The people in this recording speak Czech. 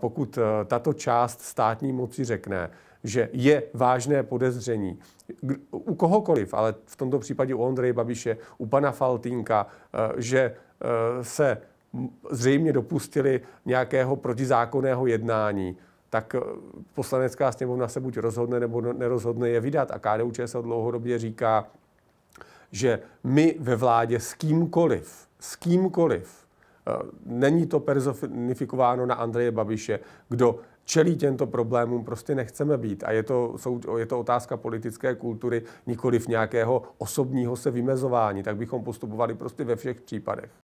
Pokud eh, tato část státní moci řekne, že je vážné podezření u kohokoliv, ale v tomto případě u Ondreje Babiše, u pana Faltínka, eh, že eh, se zřejmě dopustili nějakého protizákonného jednání, tak poslanecká sněmovna se buď rozhodne nebo nerozhodne je vydat. A KDU ČSL dlouhodobě říká, že my ve vládě s kýmkoliv, s kýmkoliv Eh, není to personifikováno na Andreje Babiše. Kdo čelí těmto problémům, prostě nechceme být. A je to, je to otázka politické kultury, nikoli v nějakého osobního se vymezování. Tak bychom postupovali prostě ve všech případech.